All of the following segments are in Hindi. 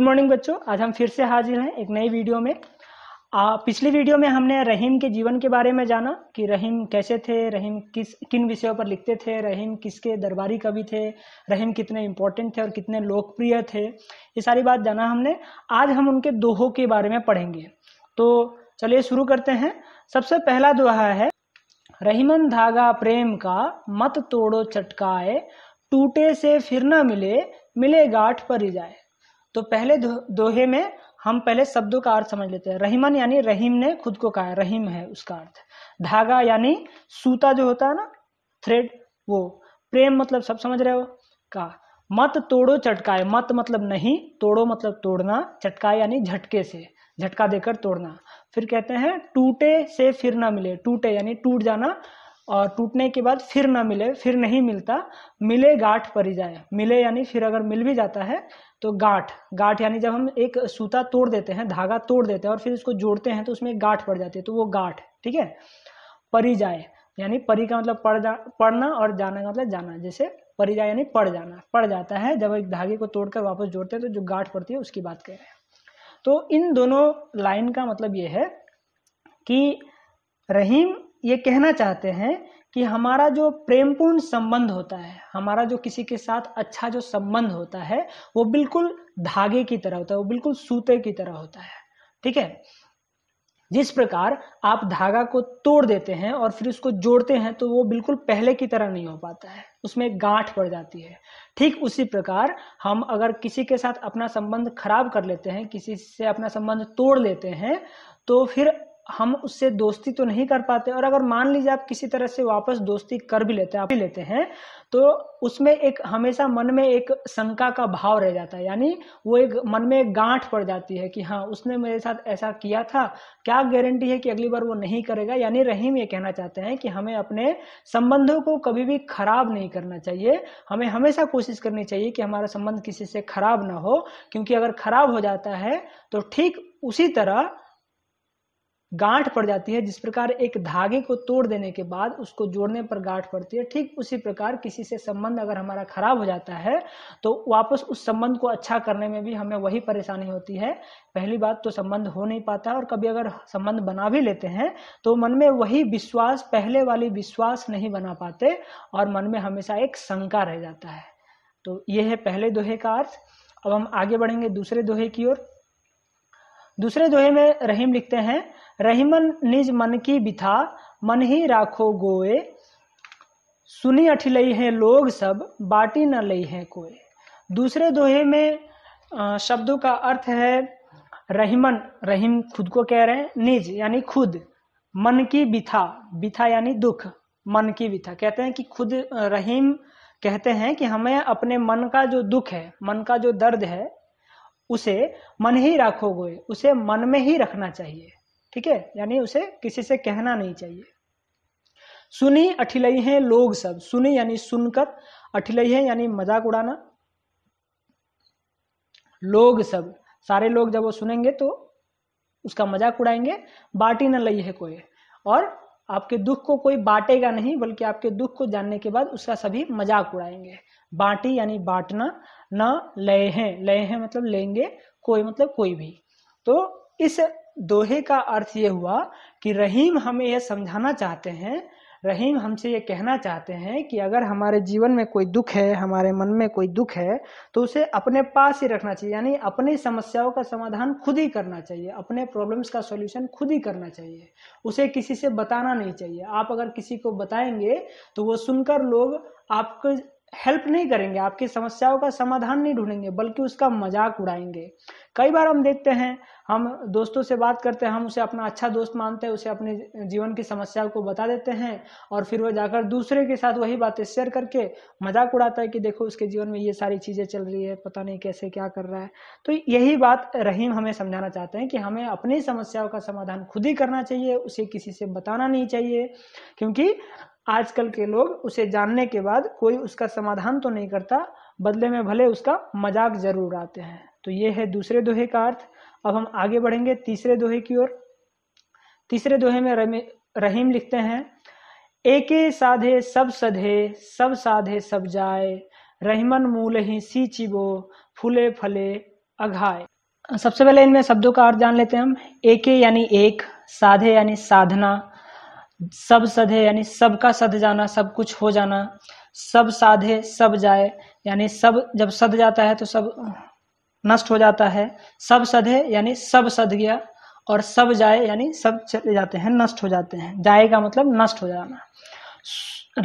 गुड मॉर्निंग बच्चों आज हम फिर से हाजिर हैं एक नई वीडियो में आ, पिछली वीडियो में हमने रहीम के जीवन के बारे में जाना कि रहीम कैसे थे रहीम किस किन विषयों पर लिखते थे रहीम किसके दरबारी कवि थे रहीम कितने इम्पोर्टेंट थे और कितने लोकप्रिय थे ये सारी बात जाना हमने आज हम उनके दोहों के बारे में पढ़ेंगे तो चलिए शुरू करते हैं सबसे पहला दोहा है रहीमन धागा प्रेम का मत तोड़ो चटकाए टूटे से फिर न मिले मिले गाठ पर ही जाए तो पहले दो, दोहे में हम पहले शब्दों का अर्थ समझ लेते हैं रहीमन यानी रहीम ने खुद को कहा रहीम है उसका अर्थ धागा यानी सूता जो होता है ना थ्रेड वो प्रेम मतलब सब समझ रहे हो का मत तोड़ो चटकाए मत मतलब नहीं तोड़ो मतलब तोड़ना चटकाए यानी झटके से झटका देकर तोड़ना फिर कहते हैं टूटे से फिर ना मिले टूटे यानी टूट जाना और टूटने के बाद फिर ना मिले फिर नहीं मिलता मिले गाठ पर ही जाए मिले यानी फिर अगर मिल भी जाता है तो गांठ गांठ यानी जब हम एक सूता तोड़ देते हैं धागा तोड़ देते हैं और फिर उसको जोड़ते हैं तो उसमें गांठ पड़ जाती है तो वो गांठ ठीक है परी जाए यानी परी का मतलब पड़ जा पड़ना और जाना का मतलब जाना जैसे परी जाए यानी पड़ जाना पड़ जाता है जब एक धागे को तोड़कर वापस जोड़ते हैं तो जो गांठ पड़ती है उसकी बात कह रहे हैं तो इन दोनों लाइन का मतलब ये है कि रहीम ये कहना चाहते हैं कि हमारा जो प्रेमपूर्ण संबंध होता है हमारा जो किसी के साथ अच्छा जो संबंध होता है वो बिल्कुल धागे की तरह होता है वो बिल्कुल सूते की तरह होता है ठीक है जिस प्रकार आप धागा को तोड़ देते हैं और फिर उसको जोड़ते हैं तो वो बिल्कुल पहले की तरह नहीं हो पाता है उसमें गांठ पड़ जाती है ठीक उसी प्रकार हम अगर किसी के साथ अपना संबंध खराब कर लेते हैं किसी से अपना संबंध तोड़ लेते हैं तो फिर हम उससे दोस्ती तो नहीं कर पाते और अगर मान लीजिए आप किसी तरह से वापस दोस्ती कर भी लेते हैं आप भी लेते हैं तो उसमें एक हमेशा मन में एक शंका का भाव रह जाता है यानी वो एक मन में एक गांठ पड़ जाती है कि हाँ उसने मेरे साथ ऐसा किया था क्या गारंटी है कि अगली बार वो नहीं करेगा यानी रहीम ये कहना चाहते हैं कि हमें अपने संबंधों को कभी भी खराब नहीं करना चाहिए हमें हमेशा कोशिश करनी चाहिए कि हमारा संबंध किसी से खराब ना हो क्योंकि अगर खराब हो जाता है तो ठीक उसी तरह गांठ पड़ जाती है जिस प्रकार एक धागे को तोड़ देने के बाद उसको जोड़ने पर गांठ पड़ती है ठीक उसी प्रकार किसी से संबंध अगर हमारा खराब हो जाता है तो वापस उस संबंध को अच्छा करने में भी हमें वही परेशानी होती है पहली बात तो संबंध हो नहीं पाता और कभी अगर संबंध बना भी लेते हैं तो मन में वही विश्वास पहले वाली विश्वास नहीं बना पाते और मन में हमेशा एक शंका रह जाता है तो ये है पहले दोहे का अर्थ अब हम आगे बढ़ेंगे दूसरे दोहे की ओर दूसरे दोहे में रहीम लिखते हैं रहीमन निज मन की बिथा मन ही राखो गोए सुनी अठिलई हैं लोग सब बाटी न लई है कोए दूसरे दोहे में शब्दों का अर्थ है रहीमन रहीम खुद को कह रहे हैं निज यानी खुद मन की बिथा बिथा यानी दुख मन की बिथा कहते हैं कि खुद रहीम कहते हैं कि हमें अपने मन का जो दुख है मन का जो दर्द है उसे मन ही रखोगे उसे मन में ही रखना चाहिए ठीक है यानी उसे किसी से कहना नहीं चाहिए सुनी अठिलई है लोग सब सुनी यानी सुनकर अठिलई है यानी मजाक उड़ाना लोग सब सारे लोग जब वो सुनेंगे तो उसका मजाक उड़ाएंगे बाटी न लई है कोई और आपके दुख को कोई बांटेगा नहीं बल्कि आपके दुख को जानने के बाद उसका सभी मजाक उड़ाएंगे बांटी यानी बांटना न लय हैं लय है मतलब लेंगे कोई मतलब कोई भी तो इस दोहे का अर्थ ये हुआ कि रहीम हमें यह समझाना चाहते हैं रहीम हमसे ये कहना चाहते हैं कि अगर हमारे जीवन में कोई दुख है हमारे मन में कोई दुख है तो उसे अपने पास ही रखना चाहिए यानी अपनी समस्याओं का समाधान खुद ही करना चाहिए अपने प्रॉब्लम्स का सॉल्यूशन खुद ही करना चाहिए उसे किसी से बताना नहीं चाहिए आप अगर किसी को बताएंगे तो वो सुनकर लोग आपके हेल्प नहीं करेंगे आपकी समस्याओं का समाधान नहीं ढूंढेंगे बल्कि उसका मजाक उड़ाएंगे कई बार हम देखते हैं हम दोस्तों से बात करते हैं हम उसे अपना अच्छा दोस्त मानते हैं उसे अपने जीवन की समस्या को बता देते हैं और फिर वह जाकर दूसरे के साथ वही बातें शेयर करके मजाक उड़ाता है कि देखो उसके जीवन में ये सारी चीज़ें चल रही है पता नहीं कैसे क्या कर रहा है तो यही बात रहीम हमें समझाना चाहते हैं कि हमें अपनी समस्याओं का समाधान खुद ही करना चाहिए उसे किसी से बताना नहीं चाहिए क्योंकि आजकल के लोग उसे जानने के बाद कोई उसका समाधान तो नहीं करता बदले में भले उसका मजाक जरूर आते हैं तो ये है दूसरे दोहे का अर्थ अब हम आगे बढ़ेंगे तीसरे दोहे की ओर तीसरे दोहे में रहीम लिखते हैं एके साधे सब सधे सब साधे सब जाए रहीमन मूल ही सी चिबो फूले फले अघाए सबसे पहले इनमें शब्दों का अर्थ जान लेते हैं हम एके यानी एक साधे यानी साधना सब सधे यानी सबका सध जाना सब कुछ हो जाना सब साधे सब जाए यानी सब जब सध जाता है तो सब नष्ट हो जाता है सब सधे यानी सब सध गया और सब जाए यानी सब चले जाते हैं नष्ट हो जाते हैं जाएगा मतलब नष्ट हो जाना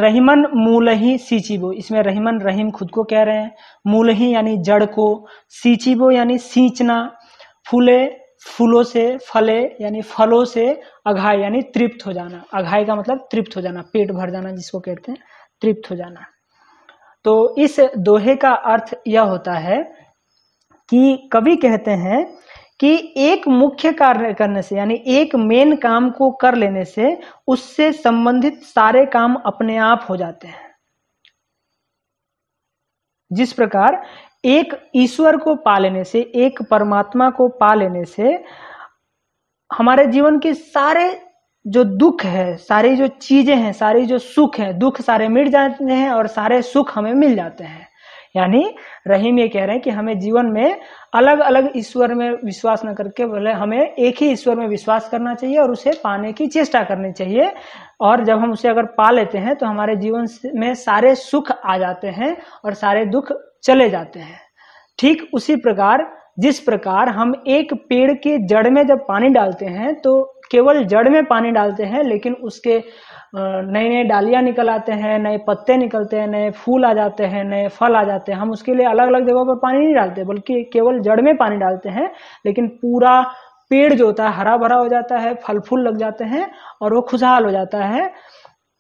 रहीमन मूल ही बो इसमें रहीमन रहीम खुद को कह रहे हैं मूल ही यानी जड़ को सींचीबो यानी सींचना फूले फूलों से फले यानी फलों से अघाय यानी तृप्त हो जाना अघाय का मतलब तृप्त हो जाना पेट भर जाना जिसको कहते हैं तृप्त हो जाना तो इस दोहे का अर्थ यह होता है कि कवि कहते हैं कि एक मुख्य कार्य करने से यानी एक मेन काम को कर लेने से उससे संबंधित सारे काम अपने आप हो जाते हैं जिस प्रकार एक ईश्वर को पा लेने से एक परमात्मा को पा लेने से हमारे जीवन के सारे जो दुख है सारी जो चीजें हैं सारी जो सुख है दुख सारे मिट जाते हैं और सारे सुख हमें मिल जाते हैं यानी रहीम ये कह रहे हैं कि हमें जीवन में अलग अलग ईश्वर में विश्वास न करके बोले हमें एक ही ईश्वर में विश्वास करना चाहिए और उसे पाने की चेष्टा करनी चाहिए और जब हम उसे अगर पा लेते हैं तो हमारे जीवन में सारे सुख आ जाते हैं और सारे दुख चले जाते हैं ठीक उसी प्रकार जिस प्रकार हम एक पेड़ के जड़ में जब पानी डालते हैं तो केवल जड़ में पानी डालते हैं लेकिन उसके नए नए डालियाँ निकल आते हैं नए पत्ते निकलते हैं नए फूल आ जाते हैं नए फल आ जाते हैं हम उसके लिए अलग अलग जगहों पर पानी नहीं डालते बल्कि केवल जड़ में पानी डालते हैं लेकिन पूरा पेड़ जो होता है हरा भरा हो जाता है फल फूल लग जाते हैं और वो खुशहाल हो जाता है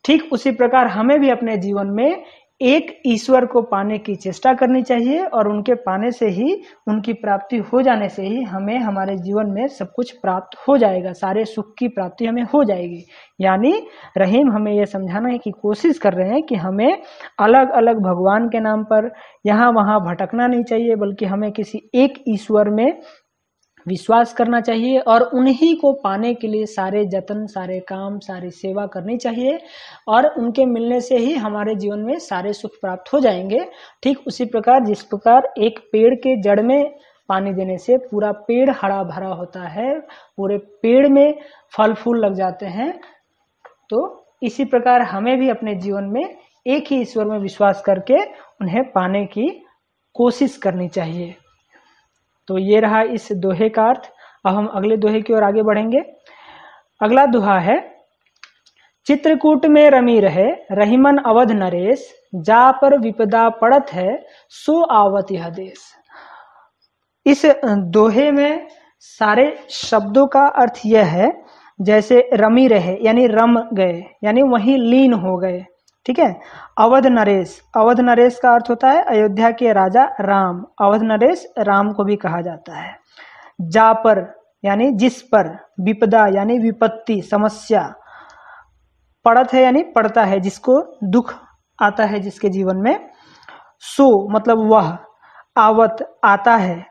ठीक उसी प्रकार हमें भी अपने जीवन में एक ईश्वर को पाने की चेष्टा करनी चाहिए और उनके पाने से ही उनकी प्राप्ति हो जाने से ही हमें हमारे जीवन में सब कुछ प्राप्त हो जाएगा सारे सुख की प्राप्ति हमें हो जाएगी यानी रहीम हमें यह समझाने की कोशिश कर रहे हैं कि हमें अलग अलग भगवान के नाम पर यहाँ वहाँ भटकना नहीं चाहिए बल्कि हमें किसी एक ईश्वर में विश्वास करना चाहिए और उन्हीं को पाने के लिए सारे जतन सारे काम सारी सेवा करनी चाहिए और उनके मिलने से ही हमारे जीवन में सारे सुख प्राप्त हो जाएंगे ठीक उसी प्रकार जिस प्रकार एक पेड़ के जड़ में पानी देने से पूरा पेड़ हरा भरा होता है पूरे पेड़ में फल फूल लग जाते हैं तो इसी प्रकार हमें भी अपने जीवन में एक ही ईश्वर में विश्वास करके उन्हें पाने की कोशिश करनी चाहिए तो ये रहा इस दोहे का अर्थ अब हम अगले दोहे की ओर आगे बढ़ेंगे अगला दोहा है चित्रकूट में रमी रहे रहीमन अवध नरेश जा पर विपदा पड़त है सो आवत यह देश इस दोहे में सारे शब्दों का अर्थ यह है जैसे रमी रहे यानी रम गए यानी वहीं लीन हो गए ठीक है अवध नरेश अवध नरेश का अर्थ होता है अयोध्या के राजा राम अवध नरेश राम को भी कहा जाता है जा पर यानी जिस पर विपदा यानी विपत्ति समस्या पड़त है यानी पड़ता है जिसको दुख आता है जिसके जीवन में सो मतलब वह आवत आता है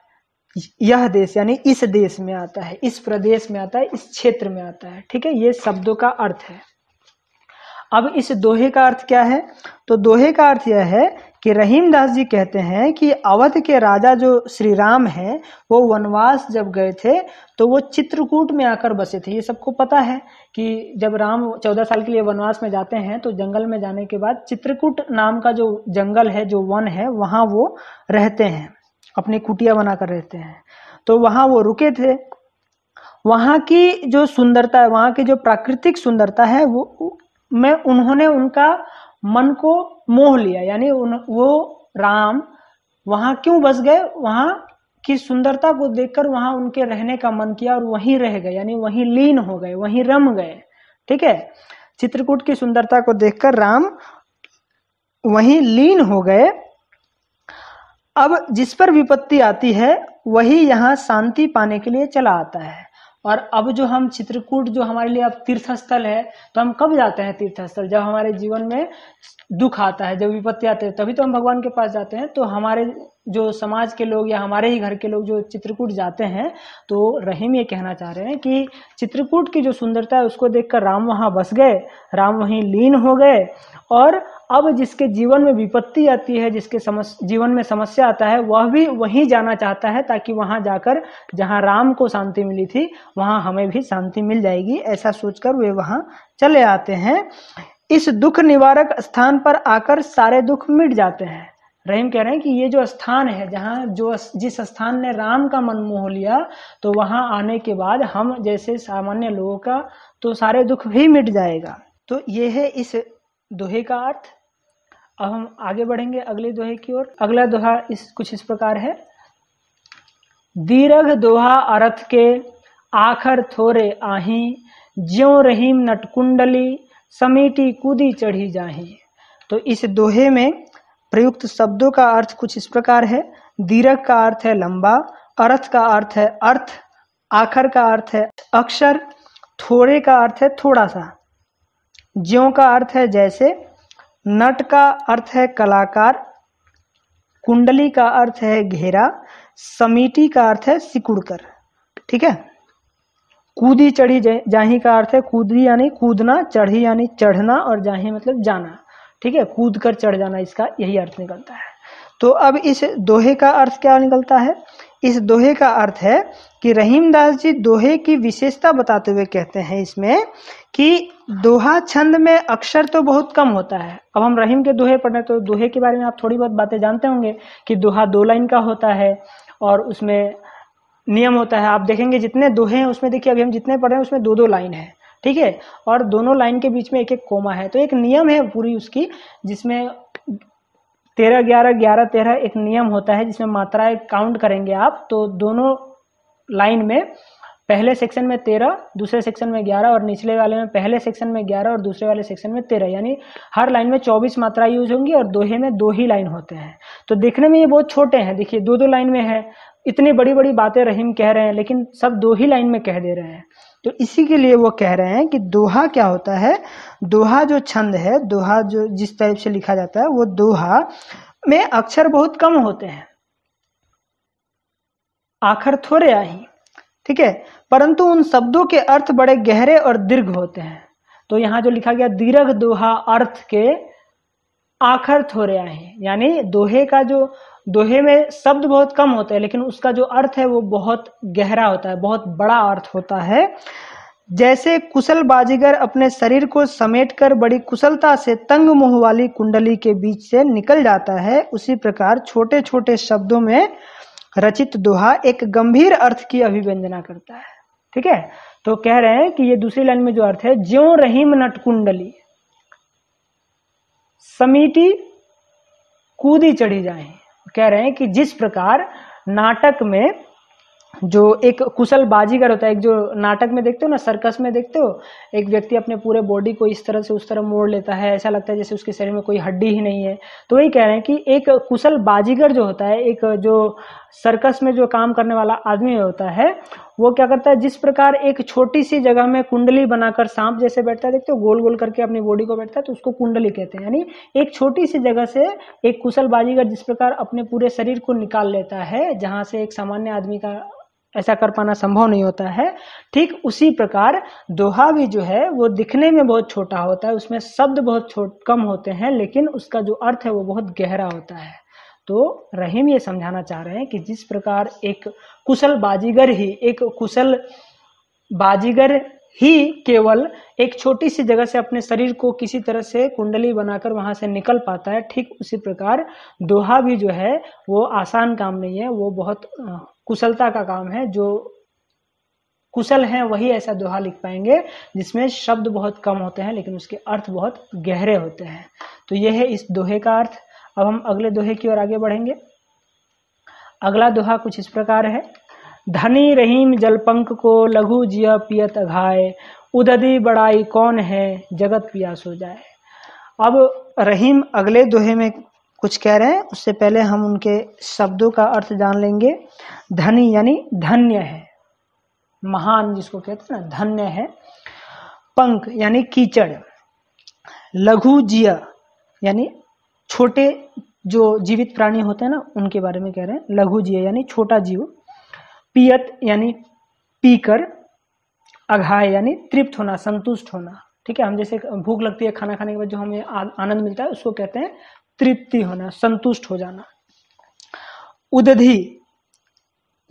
यह देश यानी इस देश में आता है इस प्रदेश में आता है इस क्षेत्र में आता है ठीक है ये शब्दों का अर्थ है अब इस दोहे का अर्थ क्या है तो दोहे का अर्थ यह है कि रहीम दास जी कहते हैं कि अवध के राजा जो श्री राम हैं वो वनवास जब गए थे तो वो चित्रकूट में आकर बसे थे ये सबको पता है कि जब राम चौदह साल के लिए वनवास में जाते हैं तो जंगल में जाने के बाद चित्रकूट नाम का जो जंगल है जो वन है वहाँ वो रहते हैं अपनी कुटिया बनाकर रहते हैं तो वहाँ वो रुके थे वहाँ की जो सुंदरता है वहाँ की जो प्राकृतिक सुंदरता है वो में उन्होंने उनका मन को मोह लिया यानी वो राम वहां क्यों बस गए वहां की सुंदरता को देखकर वहां उनके रहने का मन किया और वहीं रह गए यानी वहीं लीन हो गए वहीं रम गए ठीक है चित्रकूट की सुंदरता को देखकर राम वहीं लीन हो गए अब जिस पर विपत्ति आती है वही यहां शांति पाने के लिए चला आता है और अब जो हम चित्रकूट जो हमारे लिए अब तीर्थ स्थल है तो हम कब जाते हैं तीर्थ स्थल जब हमारे जीवन में दुख आता है जब विपत्ति आते हैं तभी तो हम भगवान के पास जाते हैं तो हमारे जो समाज के लोग या हमारे ही घर के लोग जो चित्रकूट जाते हैं तो रहीम ये कहना चाह रहे हैं कि चित्रकूट की जो सुंदरता है उसको देखकर राम वहाँ बस गए राम वहीं लीन हो गए और अब जिसके जीवन में विपत्ति आती है जिसके समस् जीवन में समस्या आता है वह भी वहीं जाना चाहता है ताकि वहाँ जाकर जहाँ राम को शांति मिली थी वहाँ हमें भी शांति मिल जाएगी ऐसा सोचकर वे वहाँ चले आते हैं इस दुख निवारक स्थान पर आकर सारे दुख मिट जाते हैं रहीम कह रहे हैं कि ये जो स्थान है जहाँ जो जिस स्थान ने राम का मन मोह लिया तो वहाँ आने के बाद हम जैसे सामान्य लोगों का तो सारे दुख भी मिट जाएगा तो ये है इस दोहे का अर्थ अब हम आगे बढ़ेंगे अगले दोहे की ओर अगला दोहा इस कुछ इस प्रकार है दीर्घ दोहा अर्थ के आखर थोरे आही ज्यो रहीम नटकुंडली समीटी कूदी चढ़ी जाही तो इस दोहे में प्रयुक्त शब्दों का अर्थ कुछ इस प्रकार है दीर्घ का अर्थ है लंबा अर्थ का अर्थ है अर्थ आखर का अर्थ है अक्षर थोड़े का अर्थ है थोड़ा सा ज्यों का अर्थ है जैसे नट का अर्थ है कलाकार कुंडली का अर्थ है घेरा समीटी का अर्थ है सिकुड़कर ठीक है कूदी चढ़ी जाही का अर्थ है कूदी यानी कूदना चढ़ी यानी चढ़ना और जाही मतलब जाना ठीक है कूद कर चढ़ जाना इसका यही अर्थ निकलता है तो अब इस दोहे का अर्थ क्या निकलता है इस दोहे का अर्थ है कि रहीम दास जी दोहे की विशेषता बताते हुए कहते हैं इसमें कि दोहा छंद में अक्षर तो बहुत कम होता है अब हम रहीम के दोहे पढ़ रहे तो दोहे के बारे में आप थोड़ी बहुत बातें जानते होंगे कि दोहा दो लाइन का होता है और उसमें नियम होता है आप देखेंगे जितने दोहे हैं उसमें देखिए अभी हम जितने पढ़ रहे हैं उसमें दो दो लाइन है ठीक है और दोनों लाइन के बीच में एक एक कोमा है तो एक नियम है पूरी उसकी जिसमें तेरह ग्यारह ग्यारह तेरह एक नियम होता है जिसमें मात्राएं काउंट करेंगे आप तो दोनों लाइन में पहले सेक्शन में तेरह दूसरे सेक्शन में ग्यारह और निचले वाले में पहले सेक्शन में ग्यारह और दूसरे वाले सेक्शन में तेरह यानी हर लाइन में चौबीस मात्रा यूज होंगी और दोहे में दो ही लाइन होते हैं तो देखने में ये बहुत छोटे हैं देखिए दो दो लाइन में है इतनी बड़ी बड़ी बातें रहीम कह रहे हैं लेकिन सब दो ही लाइन में कह दे रहे हैं तो इसी के लिए वो कह रहे हैं कि दोहा क्या होता है दोहा जो छंद है दोहा जो जिस टाइप से लिखा जाता है वो दोहा में अक्षर बहुत कम होते हैं आखर थोड़े आही ठीक है परंतु उन शब्दों के अर्थ बड़े गहरे और दीर्घ होते हैं तो यहां जो लिखा गया दीर्घ दोहा अर्थ के आखर थोड़े आही यानी दोहे का जो दोहे में शब्द बहुत कम होते हैं लेकिन उसका जो अर्थ है वो बहुत गहरा होता है बहुत बड़ा अर्थ होता है जैसे कुशल बाजीगर अपने शरीर को समेटकर बड़ी कुशलता से तंग मुंह वाली कुंडली के बीच से निकल जाता है उसी प्रकार छोटे छोटे शब्दों में रचित दोहा एक गंभीर अर्थ की अभिव्यंजना करता है ठीक है तो कह रहे हैं कि ये दूसरी लाइन में जो अर्थ है ज्यो रहीम नट कुंडली समीटी कूदी चढ़ी जाए कह रहे हैं कि जिस प्रकार नाटक में जो एक कुशल बाजीगर होता है एक जो नाटक में देखते हो ना सर्कस में देखते हो एक व्यक्ति अपने पूरे बॉडी को इस तरह से उस तरह मोड़ लेता है ऐसा लगता है जैसे उसके शरीर में कोई हड्डी ही नहीं है तो वही कह रहे हैं कि एक कुशल बाजीगर जो होता है एक जो सर्कस में जो काम करने वाला आदमी होता है वो क्या करता है जिस प्रकार एक छोटी सी जगह में कुंडली बनाकर सांप जैसे बैठता है देखते हो गोल गोल करके अपनी बॉडी को बैठता है तो उसको कुंडली कहते हैं यानी एक छोटी सी जगह से एक कुशल बाजीगर जिस प्रकार अपने पूरे शरीर को निकाल लेता है जहाँ से एक सामान्य आदमी का ऐसा कर पाना संभव नहीं होता है ठीक उसी प्रकार दोहा भी जो है वो दिखने में बहुत छोटा होता है उसमें शब्द बहुत छोट कम होते हैं लेकिन उसका जो अर्थ है वो बहुत गहरा होता है तो रहीम ये समझाना चाह रहे हैं कि जिस प्रकार एक कुशल बाजीगर ही एक कुशल बाजीगर ही केवल एक छोटी सी जगह से अपने शरीर को किसी तरह से कुंडली बनाकर वहां से निकल पाता है ठीक उसी प्रकार दोहा भी जो है वो आसान काम नहीं है वो बहुत कुशलता का काम है जो कुशल है वही ऐसा दोहा लिख पाएंगे जिसमें शब्द बहुत कम होते हैं लेकिन उसके अर्थ बहुत गहरे होते हैं तो यह है इस दोहे का अर्थ अब हम अगले दोहे की ओर आगे बढ़ेंगे अगला दोहा कुछ इस प्रकार है धनी रहीम जलपंक को लघु जिया पियत घाय उददी बड़ाई कौन है जगत पिया सो जाए अब रहीम अगले दोहे में कुछ कह रहे हैं उससे पहले हम उनके शब्दों का अर्थ जान लेंगे धनी यानी धन्य है महान जिसको कहते हैं ना धन्य है पंख यानी कीचड़ लघु जिया यानी छोटे जो जीवित प्राणी होते हैं ना उनके बारे में कह रहे हैं लघु जीव यानी छोटा जीव पियत यानी पीकर अघाय यानी तृप्त होना संतुष्ट होना ठीक है हम जैसे भूख लगती है खाना खाने के बाद जो हमें आनंद मिलता है उसको कहते हैं तृप्ति होना संतुष्ट हो जाना उदधि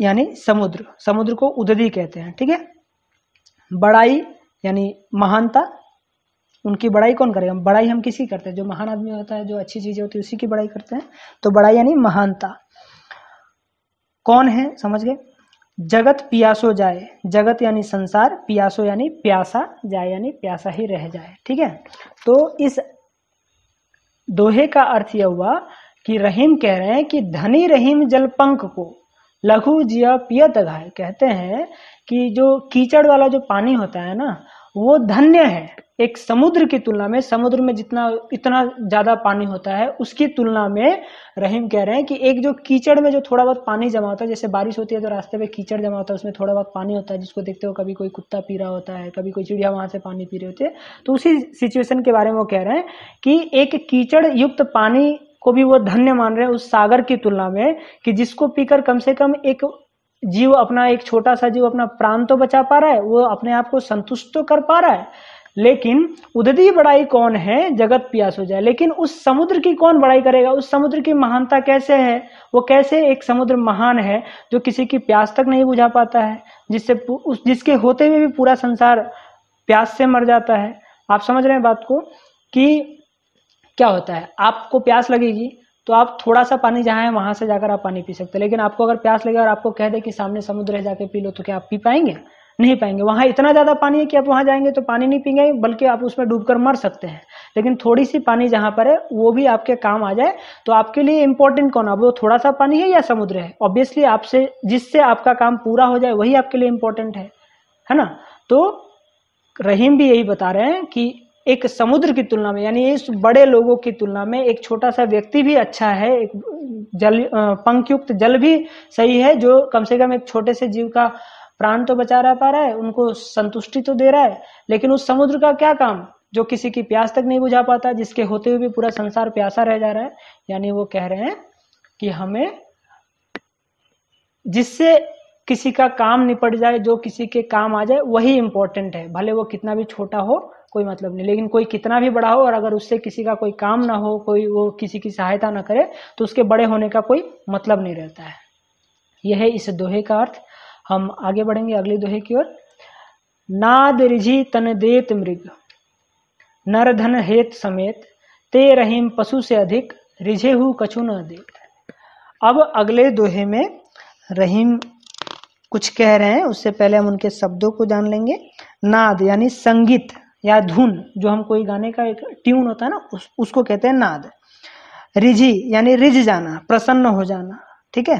यानी समुद्र समुद्र को उदधि कहते हैं ठीक है बड़ाई यानी महानता उनकी बड़ाई कौन करेगा बड़ाई हम किसी करते हैं जो महान आदमी होता है जो अच्छी चीज़ें होती है उसी की बड़ाई करते हैं तो बड़ाई यानी महानता कौन है समझ गए जगत पियासो जाए जगत यानी संसार पियासो यानी प्यासा जाए यानी प्यासा ही रह जाए ठीक है तो इस दोहे का अर्थ यह हुआ कि रहीम कह रहे हैं कि धनी रहीम जलपंख को लघु जिया पियत कहते हैं कि जो कीचड़ वाला जो पानी होता है ना वो धन्य है एक समुद्र की तुलना में समुद्र में जितना इतना ज्यादा पानी होता है उसकी तुलना में रहीम कह रहे हैं कि एक जो कीचड़ में जो थोड़ा बहुत पानी जमा होता है जैसे बारिश होती है तो रास्ते पे कीचड़ जमा होता है उसमें थोड़ा बहुत पानी होता है जिसको देखते हो कभी कोई कुत्ता पी रहा होता है कभी कोई चिड़िया वहां से पानी पी रही होती है तो उसी सिचुएशन के बारे में वो कह रहे हैं कि एक कीचड़ युक्त पानी को भी वो धन्य मान रहे हैं उस सागर की तुलना में कि जिसको पीकर कम से कम एक जीव अपना एक छोटा सा जीव अपना प्राण तो बचा पा रहा है वो अपने आप को संतुष्ट तो कर पा रहा है लेकिन उदती बड़ाई कौन है जगत प्यास हो जाए लेकिन उस समुद्र की कौन बड़ाई करेगा उस समुद्र की महानता कैसे है वो कैसे एक समुद्र महान है जो किसी की प्यास तक नहीं बुझा पाता है जिससे उस जिसके होते हुए भी पूरा संसार प्यास से मर जाता है आप समझ रहे हैं बात को कि क्या होता है आपको प्यास लगेगी तो आप थोड़ा सा पानी जहाँ है वहाँ से जाकर आप पानी पी सकते हैं लेकिन आपको अगर प्यास लगे और आपको कह दे कि सामने समुद्र है जाके पी लो तो क्या आप पी पाएंगे नहीं पाएंगे वहाँ इतना ज़्यादा पानी है कि आप वहाँ जाएंगे तो पानी नहीं पीएंगे बल्कि आप उसमें डूबकर मर सकते हैं लेकिन थोड़ी सी पानी जहाँ पर है वो भी आपके काम आ जाए तो आपके लिए इंपॉर्टेंट कौन है वो थोड़ा सा पानी है या समुद्र है ऑब्वियसली आपसे जिससे आपका काम पूरा हो जाए वही आपके लिए इंपॉर्टेंट है है ना तो रहीम भी यही बता रहे हैं कि एक समुद्र की तुलना में यानी इस बड़े लोगों की तुलना में एक छोटा सा व्यक्ति भी अच्छा है एक जल पंखयुक्त जल भी सही है जो कम से कम एक छोटे से जीव का प्राण तो बचा रह पा रहा है उनको संतुष्टि तो दे रहा है लेकिन उस समुद्र का क्या काम जो किसी की प्यास तक नहीं बुझा पाता जिसके होते हुए भी पूरा संसार प्यासा रह जा रहा है यानी वो कह रहे हैं कि हमें जिससे किसी का काम निपट जाए जो किसी के काम आ जाए वही इंपॉर्टेंट है भले वो कितना भी छोटा हो कोई मतलब नहीं लेकिन कोई कितना भी बड़ा हो और अगर उससे किसी का कोई काम ना हो कोई वो किसी की सहायता ना करे तो उसके बड़े होने का कोई मतलब नहीं रहता है यह है इस दोहे का अर्थ हम आगे बढ़ेंगे अगले दोहे की ओर नाद रिझी तन देत मृग धन हेत समेत ते रहीम पशु से अधिक रिझे हु कछु न देत अब अगले दोहे में रहीम कुछ कह रहे हैं उससे पहले हम उनके शब्दों को जान लेंगे नाद यानी संगीत या धुन जो हम कोई गाने का एक ट्यून होता है ना उस, उसको कहते हैं नाद रिझी यानी रिझ जाना प्रसन्न हो जाना ठीक है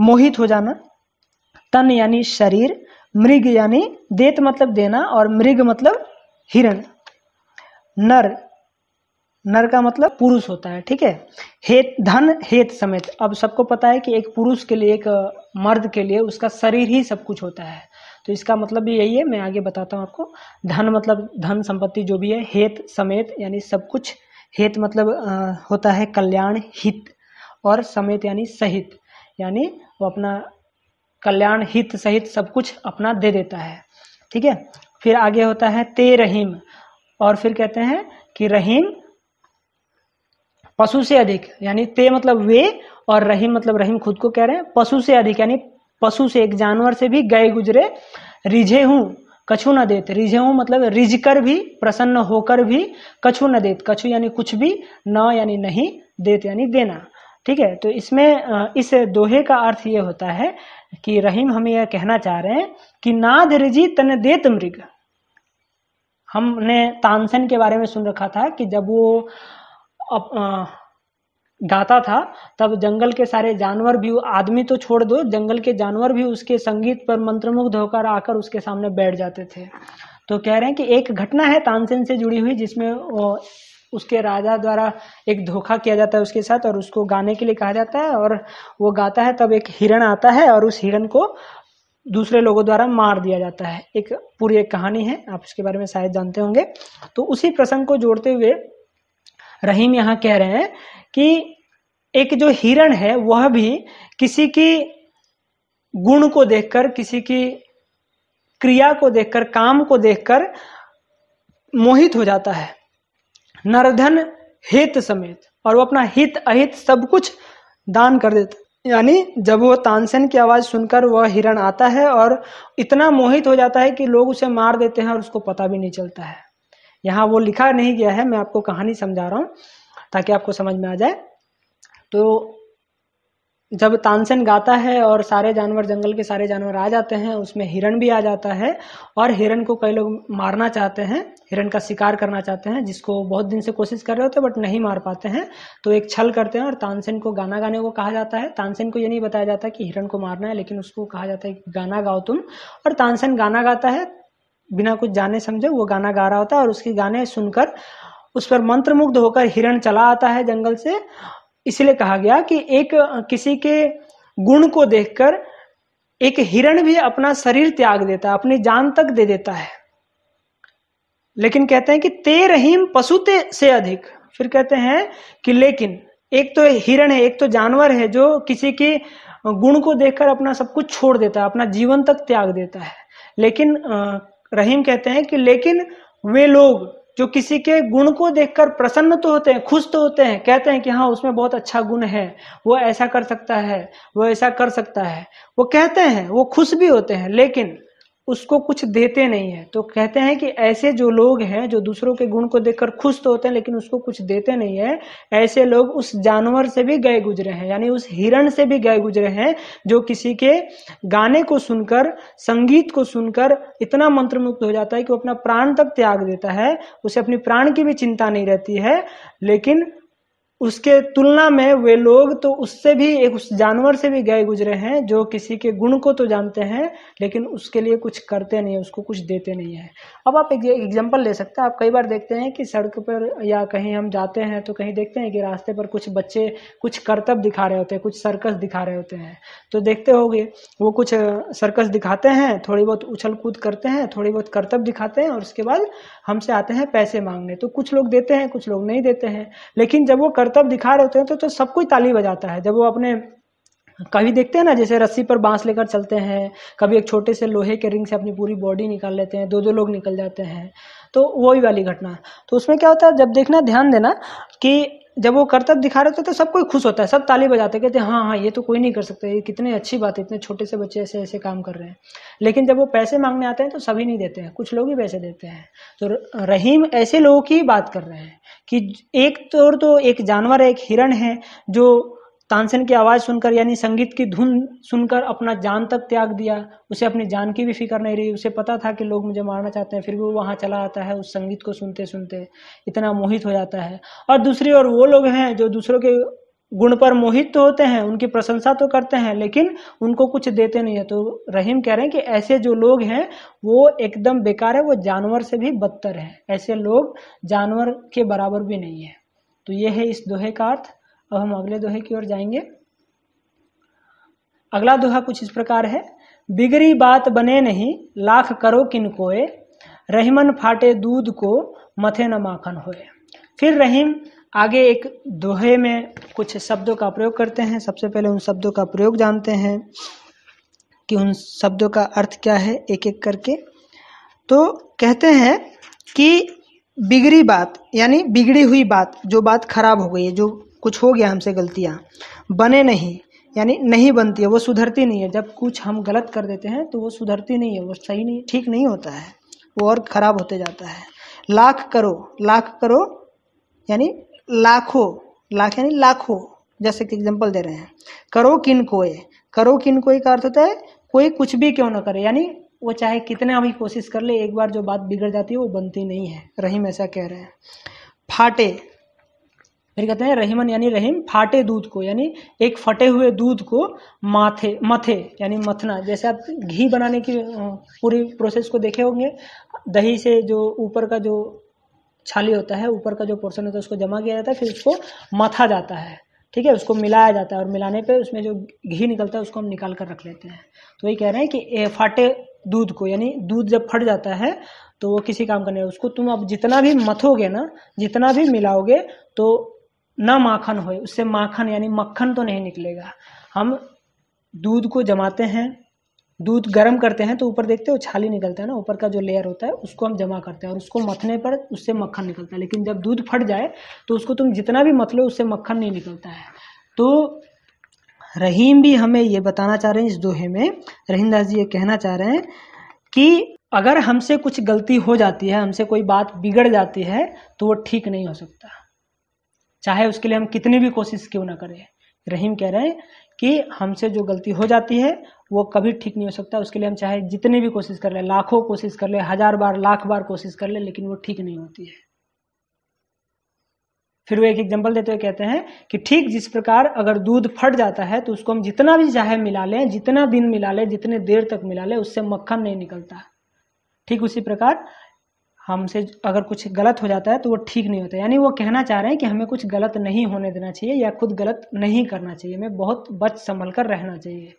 मोहित हो जाना तन यानी शरीर मृग यानी देत मतलब देना और मृग मतलब हिरण नर नर का मतलब पुरुष होता है ठीक है हेत धन हेत समेत अब सबको पता है कि एक पुरुष के लिए एक मर्द के लिए उसका शरीर ही सब कुछ होता है तो इसका मतलब भी यही है मैं आगे बताता हूँ आपको धन मतलब धन संपत्ति जो भी है हेत समेत यानी सब कुछ हेत मतलब आ, होता है कल्याण हित और समेत यानी सहित यानी वो अपना कल्याण हित सहित सब कुछ अपना दे देता है ठीक है फिर आगे होता है ते रहीम और फिर कहते हैं कि रहीम पशु से अधिक यानी ते मतलब वे और रहीम मतलब रहीम खुद को कह रहे हैं पशु से अधिक यानी पशु से एक जानवर से भी गए गुजरे रिझे हूं कछु न देत रिझे हूं मतलब रिझ कर भी प्रसन्न होकर भी कछु न देत कछु यानी कुछ भी न यानी नहीं देत यानी देना ठीक है तो इसमें इस दोहे का अर्थ ये होता है कि रहीम हम यह कहना चाह रहे हैं कि नाद रिजी तन देत मृग हमने तानसेन के बारे में सुन रखा था कि जब वो अप, आ, गाता था तब जंगल के सारे जानवर भी आदमी तो छोड़ दो जंगल के जानवर भी उसके संगीत पर मंत्रमुग्ध होकर आकर उसके सामने बैठ जाते थे तो कह रहे हैं कि एक घटना है तानसेन से जुड़ी हुई जिसमें उसके राजा द्वारा एक धोखा किया जाता है उसके साथ और उसको गाने के लिए कहा जाता है और वो गाता है तब एक हिरण आता है और उस हिरण को दूसरे लोगों द्वारा मार दिया जाता है एक पूरी एक कहानी है आप इसके बारे में शायद जानते होंगे तो उसी प्रसंग को जोड़ते हुए रहीम यहाँ कह रहे हैं कि एक जो हिरण है वह भी किसी की गुण को देखकर किसी की क्रिया को देखकर काम को देखकर मोहित हो जाता है नरधन हित समेत और वो अपना हित अहित सब कुछ दान कर देता यानी जब वो तानसेन की आवाज़ सुनकर वह हिरण आता है और इतना मोहित हो जाता है कि लोग उसे मार देते हैं और उसको पता भी नहीं चलता है यहाँ वो लिखा नहीं गया है मैं आपको कहानी समझा रहा हूँ ताकि आपको समझ में आ जाए तो जब तानसेन गाता है और सारे जानवर जंगल के सारे जानवर आ जाते हैं उसमें हिरण भी आ जाता है और हिरण को कई लोग मारना चाहते हैं हिरण का शिकार करना चाहते हैं जिसको बहुत दिन से कोशिश कर रहे होते हैं बट नहीं मार पाते हैं तो एक छल करते हैं और तानसेन को गाना गाने को कहा जाता है तानसेन को ये नहीं बताया जाता कि हिरण को मारना है लेकिन उसको कहा जाता है गाना गाओ तुम और तानसेन गाना गाता है बिना कुछ जाने समझे वो गाना गा रहा होता है और उसके गाने सुनकर उस पर मुग्ध होकर हिरण चला आता है जंगल से इसलिए कहा गया कि एक किसी के गुण को देखकर एक हिरण भी अपना शरीर त्याग देता है अपनी जान तक दे देता है लेकिन कहते हैं कि ते रहीम पशु ते से अधिक फिर कहते हैं कि लेकिन एक तो हिरण है एक तो जानवर है जो किसी के गुण को देखकर अपना सब कुछ छोड़ देता है अपना जीवन तक त्याग देता है लेकिन रहीम कहते हैं कि लेकिन वे लोग जो किसी के गुण को देखकर प्रसन्न तो होते हैं खुश तो होते हैं कहते हैं कि हाँ उसमें बहुत अच्छा गुण है वो ऐसा कर सकता है वो ऐसा कर सकता है वो कहते हैं वो खुश भी होते हैं लेकिन उसको कुछ देते नहीं है तो कहते हैं कि ऐसे जो लोग हैं जो दूसरों के गुण को देखकर खुश तो होते हैं लेकिन उसको कुछ देते नहीं है ऐसे लोग उस जानवर से भी गए गुजरे हैं यानी उस हिरण से भी गए गुजरे हैं जो किसी के गाने को सुनकर संगीत को सुनकर इतना मंत्रमुक्त हो जाता है कि वो अपना प्राण तक त्याग देता है उसे अपनी प्राण की भी चिंता नहीं रहती है लेकिन उसके तुलना में वे लोग तो उससे भी एक उस जानवर से भी गए गुजरे हैं जो किसी के गुण को तो जानते हैं लेकिन उसके लिए कुछ करते नहीं है उसको कुछ देते नहीं है अब आप एक एग्जाम्पल ले सकते हैं आप कई बार देखते हैं कि सड़क पर या कहीं हम जाते हैं तो कहीं देखते हैं कि रास्ते पर कुछ बच्चे कुछ करतब दिखा रहे होते हैं कुछ सर्कस दिखा रहे होते हैं तो देखते हो वो कुछ सर्कस दिखाते हैं थोड़ी बहुत उछल कूद करते हैं थोड़ी बहुत करतब दिखाते हैं और उसके बाद हमसे आते हैं पैसे मांगने तो कुछ लोग देते हैं कुछ लोग नहीं देते हैं लेकिन जब वो करतब दिखा रहे होते हैं तो, तो सबको कोई ताली बजाता है जब वो अपने कभी देखते हैं ना जैसे रस्सी पर बांस लेकर चलते हैं कभी एक छोटे से लोहे के रिंग से अपनी पूरी बॉडी निकाल लेते हैं दो दो लोग निकल जाते हैं तो वही वाली घटना तो उसमें क्या होता है जब देखना ध्यान देना कि जब वो करतब दिखा रहे थे तो सब कोई खुश होता है सब ताली बजाते कहते हैं हाँ हाँ ये तो कोई नहीं कर सकते ये कितने अच्छी बात है इतने छोटे से बच्चे ऐसे ऐसे काम कर रहे हैं लेकिन जब वो पैसे मांगने आते हैं तो सभी नहीं देते हैं कुछ लोग ही पैसे देते हैं तो रहीम ऐसे लोगों की बात कर रहे हैं कि एक तौर तो एक जानवर एक हिरण है जो तानसेन की आवाज़ सुनकर यानी संगीत की धुन सुनकर अपना जान तक त्याग दिया उसे अपनी जान की भी फिक्र नहीं रही उसे पता था कि लोग मुझे मारना चाहते हैं फिर भी वो वहाँ चला आता है उस संगीत को सुनते सुनते इतना मोहित हो जाता है और दूसरी ओर वो लोग हैं जो दूसरों के गुण पर मोहित तो होते हैं उनकी प्रशंसा तो करते हैं लेकिन उनको कुछ देते नहीं है तो रहीम कह रहे हैं कि ऐसे जो लोग हैं वो एकदम बेकार है वो जानवर से भी बदतर है ऐसे लोग जानवर के बराबर भी नहीं है तो ये है इस दोहे का अर्थ अब हम अगले दोहे की ओर जाएंगे अगला दोहा कुछ इस प्रकार है बिगड़ी बात बने नहीं लाख करो किन कोए रहीमन फाटे दूध को मथे न माखन होए फिर रहीम आगे एक दोहे में कुछ शब्दों का प्रयोग करते हैं सबसे पहले उन शब्दों का प्रयोग जानते हैं कि उन शब्दों का अर्थ क्या है एक एक करके तो कहते हैं कि बिगड़ी बात यानी बिगड़ी हुई बात जो बात खराब हो गई है जो कुछ हो गया हमसे गलतियाँ बने नहीं यानी नहीं बनती है वो सुधरती नहीं है जब कुछ हम गलत कर देते हैं तो वो सुधरती नहीं है वो सही नहीं ठीक नहीं होता है वो और ख़राब होते जाता है लाख करो लाख करो यानी लाखों लाख यानी लाखों जैसे कि एग्जाम्पल दे रहे हैं करो किन कोए करो किन कोई का अर्थ होता है कोई कुछ भी क्यों ना करे यानी वो चाहे कितना भी कोशिश कर ले एक बार जो बात बिगड़ जाती है वो बनती नहीं है रहीम ऐसा कह रहे हैं फाटे फिर कहते हैं रहीमन यानी रहीम फाटे दूध को यानी एक फटे हुए दूध को माथे मथे यानी मथना जैसे आप घी बनाने की पूरी प्रोसेस को देखे होंगे दही से जो ऊपर का जो छाली होता है ऊपर का जो पोर्सन होता है उसको जमा किया जाता है फिर उसको मथा जाता है ठीक है उसको मिलाया जाता है और मिलाने पे उसमें जो घी निकलता है उसको हम निकाल कर रख लेते हैं तो ये कह रहे हैं कि फाटे दूध को यानी दूध जब फट जाता है तो वो किसी काम का नहीं उसको तुम अब जितना भी मथोगे ना जितना भी मिलाओगे तो ना माखन होए उससे माखन यानी मक्खन तो नहीं निकलेगा हम दूध को जमाते हैं दूध गर्म करते हैं तो ऊपर देखते हो छाली निकलता है ना ऊपर का जो लेयर होता है उसको हम जमा करते हैं और उसको मथने पर उससे मक्खन निकलता है लेकिन जब दूध फट जाए तो उसको तुम जितना भी मथ लो उससे मक्खन नहीं निकलता है तो रहीम भी हमें ये बताना चाह रहे हैं इस दोहे में रहीम दास जी ये कहना चाह रहे हैं कि अगर हमसे कुछ गलती हो जाती है हमसे कोई बात बिगड़ जाती है तो वो ठीक नहीं हो सकता चाहे उसके लिए हम कितनी भी कोशिश क्यों ना करें रहीम कह रहे हैं कि हमसे जो गलती हो जाती है वो कभी ठीक नहीं हो सकता उसके लिए हम चाहे जितनी भी कोशिश कर ले लाखों कोशिश कर ले हज़ार बार लाख बार कोशिश कर ले, लेकिन वो ठीक नहीं होती है फिर वो एक एग्जाम्पल देते हुए कहते हैं कि ठीक जिस प्रकार अगर दूध फट जाता है तो उसको हम जितना भी चाहे मिला लें जितना दिन मिला लें जितने देर तक मिला लें उससे मक्खन नहीं निकलता ठीक उसी प्रकार हमसे अगर कुछ गलत हो जाता है तो वो ठीक नहीं होता यानी वो कहना चाह रहे हैं कि हमें कुछ गलत नहीं होने देना चाहिए या खुद गलत नहीं करना चाहिए हमें बहुत बच संभल कर रहना चाहिए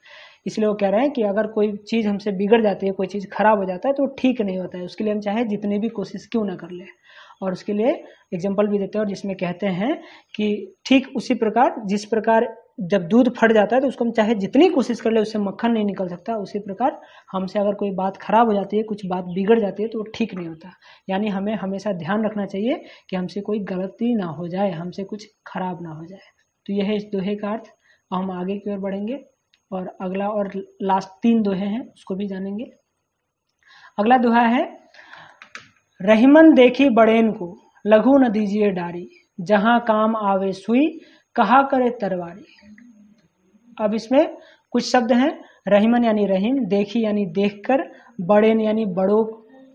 इसलिए वो कह रहे हैं कि अगर कोई चीज़ हमसे बिगड़ जाती है कोई चीज़ ख़राब हो जाता है तो ठीक नहीं होता है उसके लिए हम चाहे जितनी भी कोशिश क्यों ना कर ले और उसके लिए एग्जाम्पल भी देते हैं और जिसमें कहते हैं कि ठीक उसी प्रकार जिस प्रकार जब दूध फट जाता है तो उसको हम चाहे जितनी कोशिश कर ले उससे मक्खन नहीं निकल सकता उसी प्रकार हमसे अगर कोई बात खराब हो जाती है कुछ बात बिगड़ जाती है तो वो ठीक नहीं होता यानी हमें हमेशा ध्यान रखना चाहिए कि हमसे कोई गलती ना हो जाए हमसे कुछ खराब ना हो जाए तो यह इस दोहे का अर्थ हम आगे की ओर बढ़ेंगे और अगला और लास्ट तीन दोहे हैं उसको भी जानेंगे अगला दोहा है रहीमन देखी बड़ेन को लघु न दीजिए डारी जहां काम आवे सुई कहा करे तरवारी अब इसमें कुछ शब्द हैं रहीमन यानी रहीम देखी यानी देखकर बड़ेन यानी बड़ों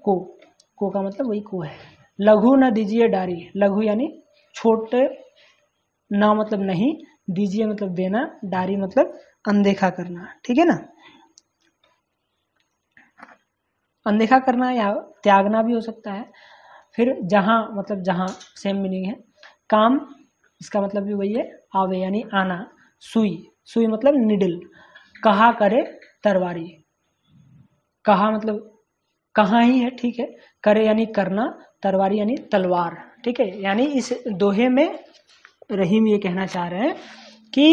को को का मतलब वही को है लघु न दीजिए डारी लघु यानी छोटे ना मतलब नहीं दीजिए मतलब देना डारी मतलब अनदेखा करना ठीक है ना अनदेखा करना या त्यागना भी हो सकता है फिर जहां मतलब जहां सेम मीनिंग है काम इसका मतलब भी वही है आवे यानी आना सुई सुई मतलब निडल कहा करे तरवारी कहा मतलब कहा ही है ठीक है करे यानी करना तरवारी यानी तलवार ठीक है यानी इस दोहे में रहीम ये कहना चाह रहे हैं कि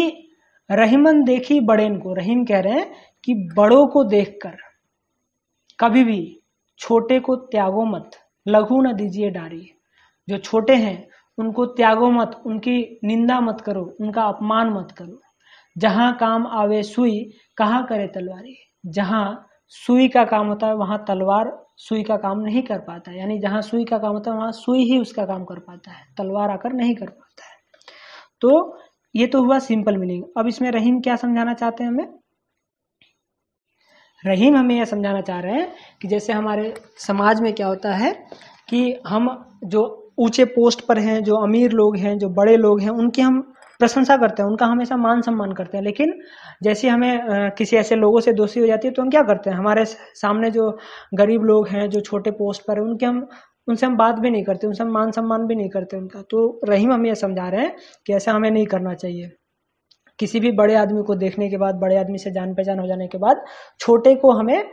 रहीमन देखी बड़ेन को रहीम कह रहे हैं कि बड़ों को देखकर कभी भी छोटे को त्यागो मत लघु न दीजिए डारी जो छोटे हैं उनको त्यागो मत उनकी निंदा मत करो उनका अपमान मत करो जहां काम आवे सुई कहाँ करे तलवारी जहां सुई का काम होता है वहां तलवार सुई का काम नहीं कर पाता है यानी जहां सुई का काम होता है वहां सुई ही उसका काम कर पाता है तलवार आकर नहीं कर पाता है तो ये तो हुआ सिंपल मीनिंग अब इसमें रहीम क्या समझाना चाहते हैं हमें रहीम हमें यह समझाना चाह रहे हैं कि जैसे हमारे समाज में क्या होता है कि हम जो ऊंचे पोस्ट पर हैं जो अमीर लोग हैं जो बड़े लोग हैं उनकी हम प्रशंसा करते हैं उनका हमेशा मान सम्मान करते हैं लेकिन जैसे हमें किसी ऐसे लोगों से दोस्ती हो जाती है तो हम क्या करते हैं हमारे सामने जो गरीब लोग हैं जो छोटे पोस्ट पर हैं उनके हम उनसे हम बात भी नहीं करते उनसे हम मान सम्मान भी नहीं करते उनका तो रहीम हम ये समझा रहे हैं कि ऐसा हमें नहीं करना चाहिए किसी भी बड़े आदमी को देखने के बाद बड़े आदमी से जान पहचान हो जाने के बाद छोटे को हमें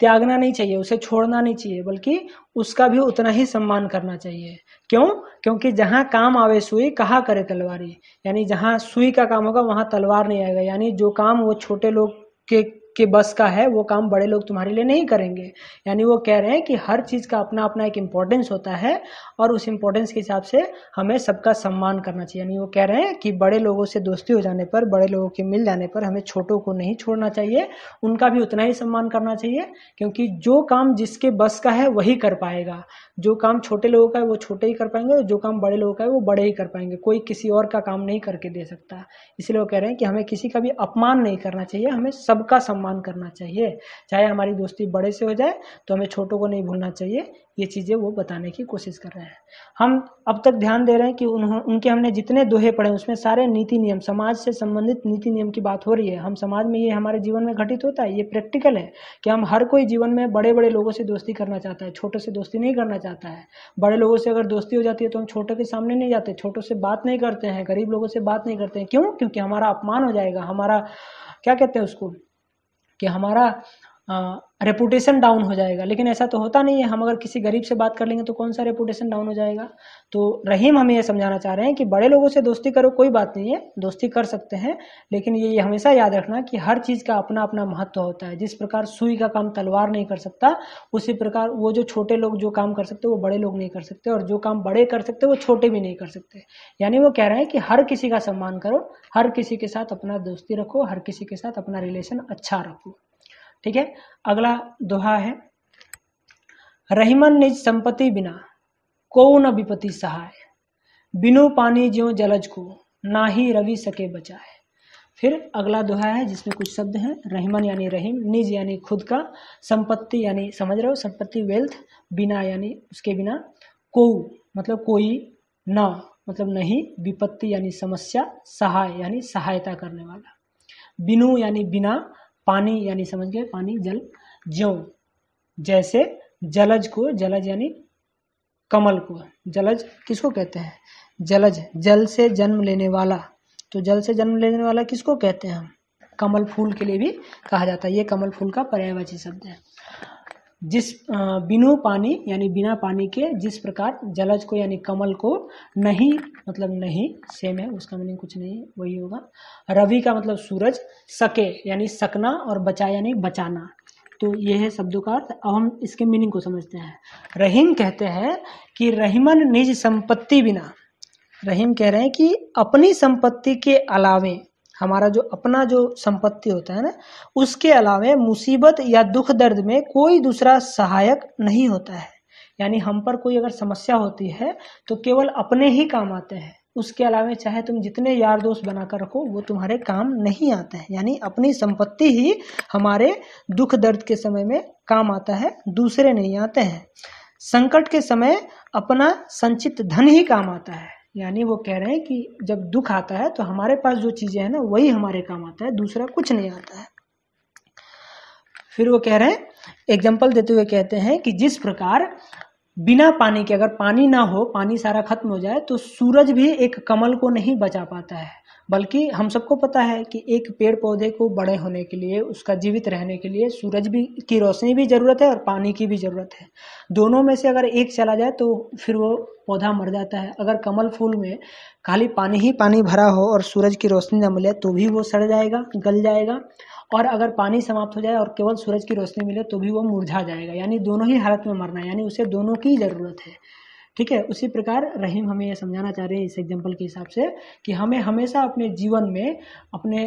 त्यागना नहीं चाहिए उसे छोड़ना नहीं चाहिए बल्कि उसका भी उतना ही सम्मान करना चाहिए क्यों क्योंकि जहाँ काम आवे सुई कहा करे तलवारी यानी जहाँ सुई का काम होगा वहां तलवार नहीं आएगा यानी जो काम वो छोटे लोग के के बस का है वो काम बड़े लोग तुम्हारे लिए नहीं करेंगे यानी वो कह रहे हैं कि हर चीज़ का अपना अपना एक इम्पोर्टेंस होता है और उस इम्पोर्टेंस के हिसाब से हमें सबका सम्मान करना चाहिए यानी वो कह रहे हैं कि बड़े लोगों से दोस्ती हो जाने पर बड़े लोगों के मिल जाने पर हमें छोटों को नहीं छोड़ना चाहिए उनका भी उतना ही सम्मान करना चाहिए क्योंकि जो काम जिसके बस का है वही कर पाएगा जो काम छोटे लोगों का है वो छोटे ही कर पाएंगे और जो काम बड़े लोगों का है वो बड़े ही कर पाएंगे कोई किसी और का काम नहीं करके दे सकता इसलिए वो कह रहे हैं कि हमें किसी का भी अपमान नहीं करना चाहिए हमें सबका सम्मान सम्मान करना चाहिए चाहे हमारी दोस्ती बड़े से हो जाए तो हमें छोटों को नहीं भूलना चाहिए ये चीज़ें वो बताने की कोशिश कर रहे हैं हम अब तक ध्यान दे रहे हैं कि उन्होंने उनके हमने जितने दोहे पढ़े उसमें सारे नीति नियम समाज से संबंधित नीति नियम की बात हो रही है हम समाज में ये हमारे जीवन में घटित होता है ये प्रैक्टिकल है कि हम हर कोई जीवन में बड़े बड़े लोगों से दोस्ती करना चाहता है छोटों से दोस्ती नहीं करना चाहता है बड़े लोगों से अगर दोस्ती हो जाती है तो हम छोटे के सामने नहीं जाते छोटों से बात नहीं करते हैं गरीब लोगों से बात नहीं करते हैं क्यों क्योंकि हमारा अपमान हो जाएगा हमारा क्या कहते हैं उसको कि हमारा रेपुटेशन डाउन हो जाएगा लेकिन ऐसा तो होता नहीं है हम अगर किसी गरीब से बात कर लेंगे तो कौन सा रेपुटेशन डाउन हो जाएगा तो रहीम हमें यह समझाना चाह रहे हैं कि बड़े लोगों से दोस्ती करो कोई बात नहीं है दोस्ती कर सकते हैं लेकिन ये हमेशा याद रखना कि हर चीज़ का अपना अपना महत्व होता है जिस प्रकार सुई का काम तलवार नहीं कर सकता उसी प्रकार वो जो छोटे लोग जो काम कर सकते वो बड़े लोग नहीं कर सकते और जो काम बड़े कर सकते वो छोटे भी नहीं कर सकते यानी वो कह रहे हैं कि हर किसी का सम्मान करो हर किसी के साथ अपना दोस्ती रखो हर किसी के साथ अपना रिलेशन अच्छा रखो ठीक है अगला दोहा है रहीमन निज संपत्ति बिना को न विपत्ति सहाय बिनु पानी ज्यो जलज को ना ही रवि सके बचाए फिर अगला दोहा है जिसमें कुछ शब्द हैं रहीमन यानी रहीम निज यानी खुद का संपत्ति यानी समझ रहे हो संपत्ति वेल्थ बिना यानी उसके बिना को मतलब कोई ना मतलब नहीं विपत्ति यानी समस्या सहाय यानी सहायता करने वाला बिनु यानी बिना पानी यानी समझ गए पानी जल ज्यो जैसे जलज को जलज यानी कमल को जलज किसको कहते हैं जलज जल से जन्म लेने वाला तो जल से जन्म लेने वाला किसको कहते हैं हम कमल फूल के लिए भी कहा जाता है ये कमल फूल का पर्यायवाची शब्द है जिस बिनो पानी यानी बिना पानी के जिस प्रकार जलज को यानी कमल को नहीं मतलब नहीं सेम है उसका मीनिंग कुछ नहीं वही होगा रवि का मतलब सूरज सके यानी सकना और बचा यानी बचाना तो ये है शब्दों का अर्थ अब हम इसके मीनिंग को समझते हैं रहीम कहते हैं कि रहीमन निज संपत्ति बिना रहीम कह रहे हैं कि अपनी संपत्ति के अलावे हमारा जो अपना जो संपत्ति होता है ना उसके अलावे मुसीबत या दुख दर्द में कोई दूसरा सहायक नहीं होता है यानी हम पर कोई अगर समस्या होती है तो केवल अपने ही काम आते हैं उसके अलावा चाहे तुम जितने यार दोस्त बनाकर रखो वो तुम्हारे काम नहीं आते हैं यानी अपनी संपत्ति ही हमारे दुख दर्द के समय में काम आता है दूसरे नहीं आते हैं संकट के समय अपना संचित धन ही काम आता है यानी वो कह रहे हैं कि जब दुख आता है तो हमारे पास जो चीज़ें हैं ना वही हमारे काम आता है दूसरा कुछ नहीं आता है फिर वो कह रहे हैं एग्जाम्पल देते हुए कहते हैं कि जिस प्रकार बिना पानी के अगर पानी ना हो पानी सारा खत्म हो जाए तो सूरज भी एक कमल को नहीं बचा पाता है बल्कि हम सबको पता है कि एक पेड़ पौधे को बड़े होने के लिए उसका जीवित रहने के लिए सूरज भी की रोशनी भी ज़रूरत है और पानी की भी ज़रूरत है दोनों में से अगर एक चला जाए तो फिर वो पौधा मर जाता है अगर कमल फूल में खाली पानी ही पानी भरा हो और सूरज की रोशनी न मिले तो भी वो सड़ जाएगा गल जाएगा और अगर पानी समाप्त हो जाए और केवल सूरज की रोशनी मिले तो भी वो मुरझा जाएगा यानी दोनों ही हालत में मरना है यानी उसे दोनों की ज़रूरत है ठीक है उसी प्रकार रहीम हमें यह समझाना चाह रहे हैं इस एग्जाम्पल के हिसाब से कि हमें हमेशा अपने जीवन में अपने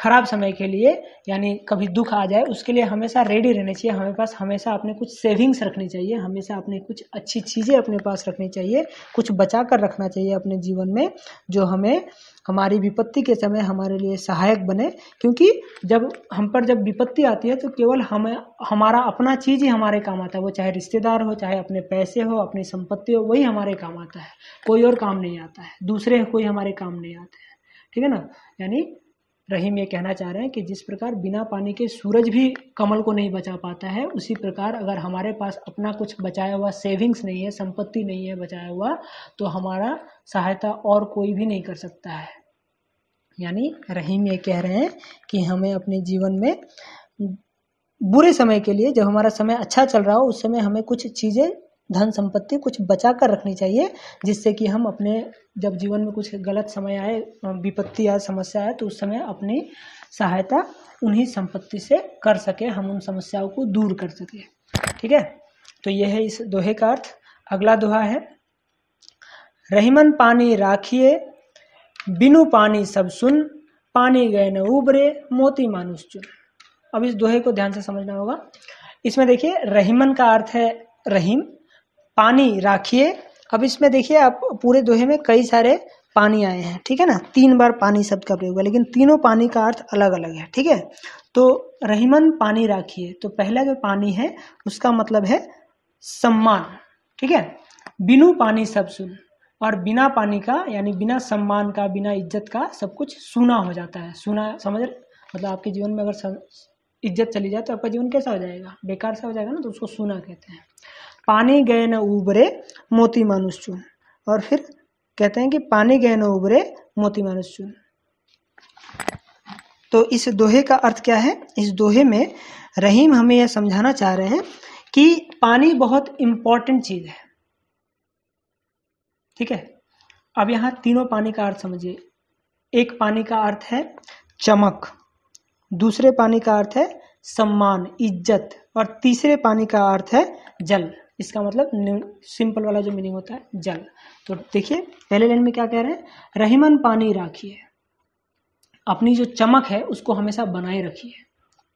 खराब समय के लिए यानी कभी दुख आ जाए उसके लिए हमेशा रेडी रहना चाहिए हमारे पास हमेशा अपने कुछ सेविंग्स रखनी चाहिए हमेशा अपने कुछ अच्छी चीज़ें अपने पास रखनी चाहिए कुछ बचा कर रखना चाहिए अपने जीवन में जो हमें हमारी विपत्ति के समय हमारे लिए सहायक बने क्योंकि जब हम पर जब विपत्ति आती है तो केवल हमें हमारा अपना चीज़ ही हमारे काम आता है वो चाहे रिश्तेदार हो चाहे अपने पैसे हो अपनी संपत्ति हो वही हमारे काम आता है कोई और काम नहीं आता है दूसरे कोई हमारे काम नहीं आते हैं ठीक है ना यानी रहीम ये कहना चाह रहे हैं कि जिस प्रकार बिना पानी के सूरज भी कमल को नहीं बचा पाता है उसी प्रकार अगर हमारे पास अपना कुछ बचाया हुआ सेविंग्स नहीं है संपत्ति नहीं है बचाया हुआ तो हमारा सहायता और कोई भी नहीं कर सकता है यानी रहीम ये कह रहे हैं कि हमें अपने जीवन में बुरे समय के लिए जब हमारा समय अच्छा चल रहा हो उस समय हमें कुछ चीज़ें धन संपत्ति कुछ बचा कर रखनी चाहिए जिससे कि हम अपने जब जीवन में कुछ गलत समय आए विपत्ति या समस्या आए तो उस समय अपनी सहायता उन्हीं संपत्ति से कर सके हम उन समस्याओं को दूर कर सके ठीक है तो यह है इस दोहे का अर्थ अगला दोहा है रहीमन पानी राखिए बिनु पानी सब सुन पानी गए न उबरे मोती मानुष चुन अब इस दोहे को ध्यान से समझना होगा इसमें देखिए रहीमन का अर्थ है रहीम पानी राखिए अब इसमें देखिए आप पूरे दोहे में कई सारे पानी आए हैं ठीक है ना तीन बार पानी शब्द का प्रयोग हुआ लेकिन तीनों पानी का अर्थ अलग अलग है ठीक है तो रहीमन पानी राखिए तो पहला जो पानी है उसका मतलब है सम्मान ठीक है बिनु पानी सब सुन और बिना पानी का यानी बिना सम्मान का बिना इज्जत का सब कुछ सुना हो जाता है सुना समझ रहे मतलब आपके जीवन में अगर इज्जत चली जाए तो आपका जीवन कैसा हो जाएगा बेकार सा हो जाएगा ना तो उसको सुना कहते हैं पानी गए न उबरे मोती मानुष और फिर कहते हैं कि पानी गए न उबरे मोती मानुष तो इस दोहे का अर्थ क्या है इस दोहे में रहीम हमें यह समझाना चाह रहे हैं कि पानी बहुत इंपॉर्टेंट चीज़ है ठीक है अब यहां तीनों पानी का अर्थ समझिए एक पानी का अर्थ है चमक दूसरे पानी का अर्थ है सम्मान इज्जत और तीसरे पानी का अर्थ है जल इसका मतलब सिंपल वाला जो मीनिंग होता है जल तो देखिए पहले लाइन में क्या कह रहे हैं रहीमन पानी राखिए अपनी जो चमक है उसको हमेशा बनाए रखिए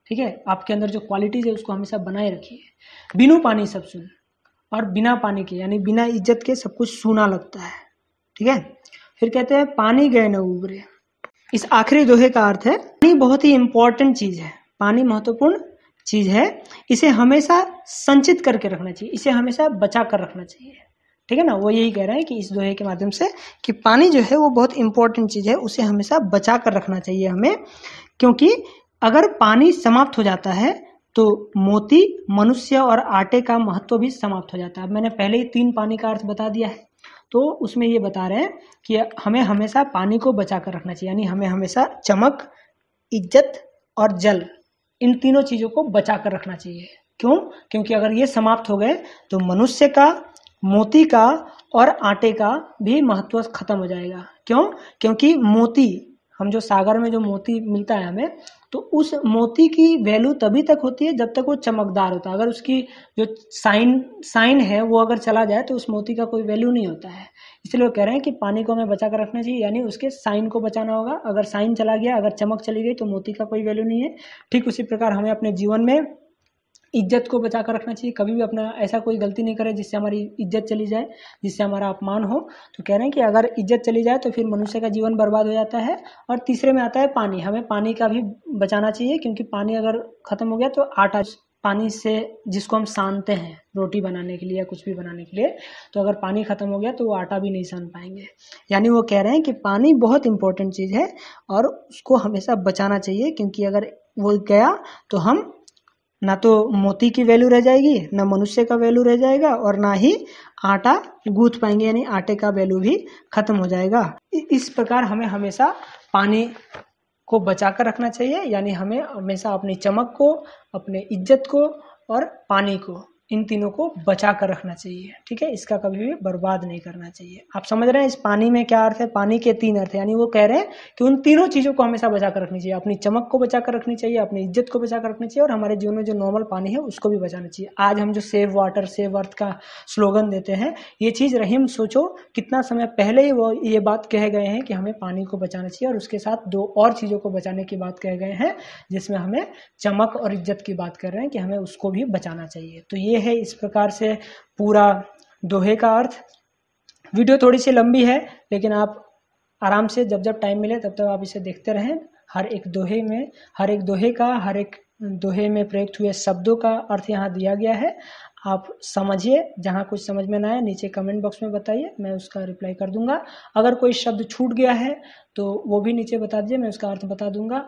ठीक है आपके अंदर जो क्वालिटीज़ है उसको हमेशा बनाए रखिए बिनु पानी सब सुन और बिना पानी के यानी बिना इज्जत के सब कुछ सूना लगता है ठीक है फिर कहते हैं पानी गए न उबरे इस आखिरी दोहे का अर्थ है पानी बहुत ही इंपॉर्टेंट चीज़ है पानी महत्वपूर्ण चीज़ है इसे हमेशा संचित करके रखना चाहिए इसे हमेशा बचा कर रखना चाहिए ठीक है ना वो यही कह रहे हैं कि इस दोहे के माध्यम से कि पानी जो है वो बहुत इंपॉर्टेंट चीज़ है उसे हमेशा बचा कर रखना चाहिए हमें क्योंकि अगर पानी समाप्त हो जाता है तो मोती मनुष्य और आटे का महत्व भी समाप्त हो जाता है अब मैंने पहले ही तीन पानी का अर्थ बता दिया है तो उसमें ये बता रहे हैं कि हमें हमेशा पानी को बचा कर रखना चाहिए यानी हमें हमेशा चमक इज्जत और जल इन तीनों चीज़ों को बचा कर रखना चाहिए क्यों क्योंकि अगर ये समाप्त हो गए तो मनुष्य का मोती का और आटे का भी महत्व खत्म हो जाएगा क्यों क्योंकि मोती हम जो सागर में जो मोती मिलता है हमें तो उस मोती की वैल्यू तभी तक होती है जब तक वो चमकदार होता है अगर उसकी जो साइन साइन है वो अगर चला जाए तो उस मोती का कोई वैल्यू नहीं होता है इसलिए वो कह रहे हैं कि पानी को हमें बचा कर रखना चाहिए यानी उसके साइन को बचाना होगा अगर साइन चला गया अगर चमक चली गई तो मोती का कोई वैल्यू नहीं है ठीक उसी प्रकार हमें अपने जीवन में इज्जत को बचा कर रखना चाहिए कभी भी अपना ऐसा कोई गलती नहीं करें जिससे हमारी इज्जत चली जाए जिससे हमारा अपमान हो तो कह रहे हैं कि अगर इज्जत चली जाए तो फिर मनुष्य का जीवन बर्बाद हो जाता है और तीसरे में आता है पानी हमें पानी का भी बचाना चाहिए क्योंकि पानी अगर ख़त्म हो गया तो आटा पानी से जिसको हम सानते हैं रोटी बनाने के लिए या कुछ भी बनाने के लिए तो अगर पानी ख़त्म हो गया तो वो आटा भी नहीं सान पाएंगे यानी वो कह रहे हैं कि पानी बहुत इंपॉर्टेंट चीज़ है और उसको हमेशा बचाना चाहिए क्योंकि अगर वो गया तो हम ना तो मोती की वैल्यू रह जाएगी ना मनुष्य का वैल्यू रह जाएगा और ना ही आटा गूंथ पाएंगे यानी आटे का वैल्यू भी खत्म हो जाएगा इस प्रकार हमें हमेशा पानी को बचा कर रखना चाहिए यानी हमें हमेशा अपनी चमक को अपने इज्जत को और पानी को इन तीनों को बचा कर रखना चाहिए ठीक है इसका कभी भी बर्बाद नहीं करना चाहिए आप समझ रहे हैं इस पानी में क्या अर्थ है पानी के तीन अर्थ है यानी वो कह रहे हैं कि उन तीनों चीज़ों को हमेशा बचा कर रखनी चाहिए अपनी चमक को बचा कर रखनी चाहिए अपनी इज्जत को बचा कर रखनी चाहिए और हमारे जीवन में जो नॉर्मल पानी है उसको भी बचाना चाहिए आज हम जो सेव वाटर सेव अर्थ का स्लोगन देते हैं ये चीज़ रहीम सोचो कितना समय पहले ही वो ये बात कह गए हैं कि हमें पानी को बचाना चाहिए और उसके साथ दो और चीज़ों को बचाने की बात कह गए हैं जिसमें हमें चमक और इज्जत की बात कर रहे हैं कि हमें उसको भी बचाना चाहिए तो ये हैं इस प्रकार से पूरा दोहे का अर्थ वीडियो थोड़ी सी लंबी है लेकिन आप आराम से जब जब टाइम मिले तब तक तो आप इसे देखते रहें हर एक दोहे में हर एक दोहे का हर एक दोहे में प्रयुक्त हुए शब्दों का अर्थ यहाँ दिया गया है आप समझिए जहाँ कुछ समझ में ना आए नीचे कमेंट बॉक्स में बताइए मैं उसका रिप्लाई कर दूंगा अगर कोई शब्द छूट गया है तो वो भी नीचे बता दीजिए मैं उसका अर्थ बता दूंगा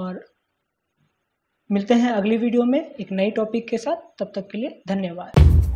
और मिलते हैं अगली वीडियो में एक नई टॉपिक के साथ तब तक के लिए धन्यवाद